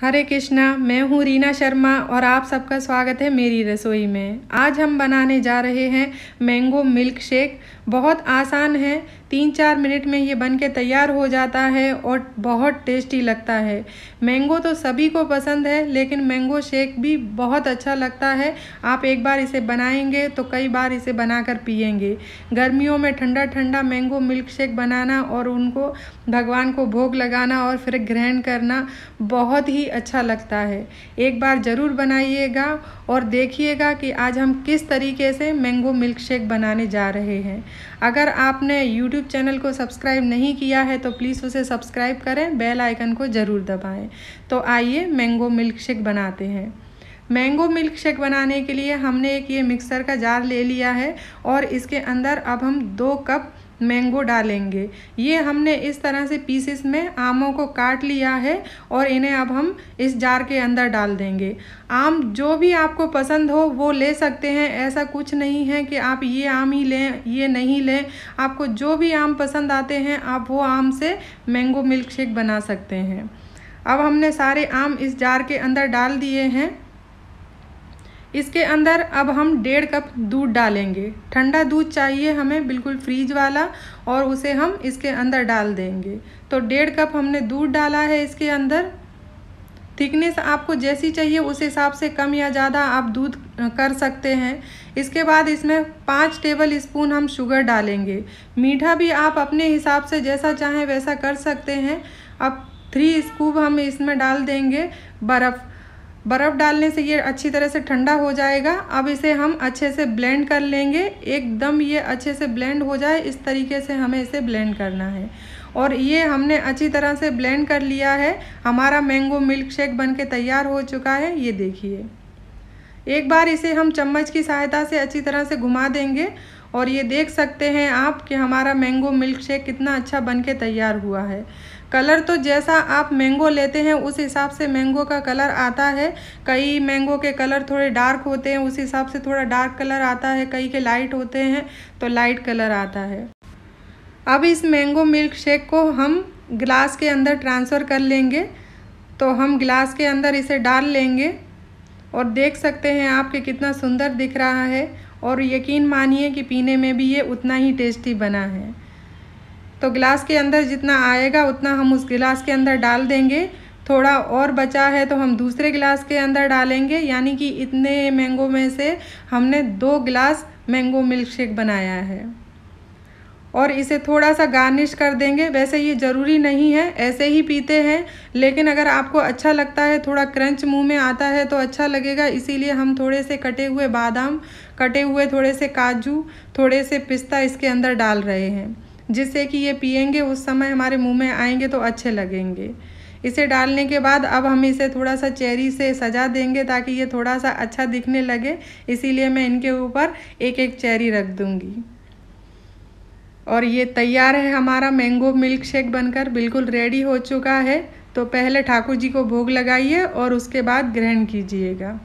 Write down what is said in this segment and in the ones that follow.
हरे कृष्णा मैं हूँ रीना शर्मा और आप सबका स्वागत है मेरी रसोई में आज हम बनाने जा रहे हैं मैंगो मिल्क शेक बहुत आसान है तीन चार मिनट में ये बन के तैयार हो जाता है और बहुत टेस्टी लगता है मैंगो तो सभी को पसंद है लेकिन मैंगो शेक भी बहुत अच्छा लगता है आप एक बार इसे बनाएंगे तो कई बार इसे बनाकर पिएंगे गर्मियों में ठंडा ठंडा मैंगो मिल्क शेक बनाना और उनको भगवान को भोग लगाना और फिर ग्रहण करना बहुत ही अच्छा लगता है एक बार ज़रूर बनाइएगा और देखिएगा कि आज हम किस तरीके से मैंगो मिल्क शेक बनाने जा रहे हैं अगर आपने यूट्यूब चैनल को सब्सक्राइब नहीं किया है तो प्लीज़ उसे सब्सक्राइब करें बेल आइकन को ज़रूर दबाएं तो आइए मैंगो मिल्क शेक बनाते हैं मैंगो मिल्क शेक बनाने के लिए हमने एक ये मिक्सर का जार ले लिया है और इसके अंदर अब हम दो कप मैंगो डालेंगे ये हमने इस तरह से पीसेस में आमों को काट लिया है और इन्हें अब हम इस जार के अंदर डाल देंगे आम जो भी आपको पसंद हो वो ले सकते हैं ऐसा कुछ नहीं है कि आप ये आम ही लें ये नहीं लें आपको जो भी आम पसंद आते हैं आप वो आम से मैंगो मिल्क शेक बना सकते हैं अब हमने सारे आम इस जार के अंदर डाल दिए हैं इसके अंदर अब हम डेढ़ कप दूध डालेंगे ठंडा दूध चाहिए हमें बिल्कुल फ्रीज वाला और उसे हम इसके अंदर डाल देंगे तो डेढ़ कप हमने दूध डाला है इसके अंदर थिकनेस आपको जैसी चाहिए उस हिसाब से कम या ज़्यादा आप दूध कर सकते हैं इसके बाद इसमें पाँच टेबल स्पून हम शुगर डालेंगे मीठा भी आप अपने हिसाब से जैसा चाहें वैसा कर सकते हैं अब थ्री स्कूप हम इसमें डाल देंगे बर्फ़ बर्फ़ डालने से ये अच्छी तरह से ठंडा हो जाएगा अब इसे हम अच्छे से ब्लेंड कर लेंगे एकदम ये अच्छे से ब्लेंड हो जाए इस तरीके से हमें इसे ब्लेंड करना है और ये हमने अच्छी तरह से ब्लेंड कर लिया है हमारा मैंगो मिल्क शेक बन के तैयार हो चुका है ये देखिए एक बार इसे हम चम्मच की सहायता से अच्छी तरह से घुमा देंगे और ये देख सकते हैं आप कि हमारा मैंगो मिल्क शेक कितना अच्छा बन के तैयार हुआ है कलर तो जैसा आप मैंगो लेते हैं उस हिसाब से मैंगो का कलर आता है कई मैंगो के कलर थोड़े डार्क होते हैं उस हिसाब से थोड़ा डार्क कलर आता है कई के लाइट होते हैं तो लाइट कलर आता है अब इस मैंगो मिल्क शेक को हम ग्लास के अंदर ट्रांसफ़र कर लेंगे तो हम ग्लास के अंदर इसे डाल लेंगे और देख सकते हैं आपके कितना सुंदर दिख रहा है और यकीन मानिए कि पीने में भी ये उतना ही टेस्टी बना है तो गिलास के अंदर जितना आएगा उतना हम उस गिलास के अंदर डाल देंगे थोड़ा और बचा है तो हम दूसरे गिलास के अंदर डालेंगे यानी कि इतने मैंगो में से हमने दो गिलास मैंगो मिल्क शेक बनाया है और इसे थोड़ा सा गार्निश कर देंगे वैसे ये ज़रूरी नहीं है ऐसे ही पीते हैं लेकिन अगर आपको अच्छा लगता है थोड़ा क्रंच मुंह में आता है तो अच्छा लगेगा इसीलिए हम थोड़े से कटे हुए बादाम कटे हुए थोड़े से काजू थोड़े से पिस्ता इसके अंदर डाल रहे हैं जिससे कि ये पियेंगे उस समय हमारे मुंह में आएंगे तो अच्छे लगेंगे इसे डालने के बाद अब हम इसे थोड़ा सा चेरी से सजा देंगे ताकि ये थोड़ा सा अच्छा दिखने लगे इसीलिए मैं इनके ऊपर एक एक चेरी रख दूँगी और ये तैयार है हमारा मैंगो मिल्क शेक बनकर बिल्कुल रेडी हो चुका है तो पहले ठाकुर जी को भोग लगाइए और उसके बाद ग्रहण कीजिएगा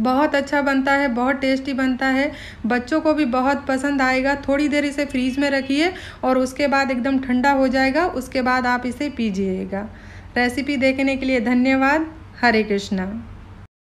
बहुत अच्छा बनता है बहुत टेस्टी बनता है बच्चों को भी बहुत पसंद आएगा थोड़ी देर इसे फ्रीज में रखिए और उसके बाद एकदम ठंडा हो जाएगा उसके बाद आप इसे पीजिएगा रेसिपी देखने के लिए धन्यवाद हरे कृष्णा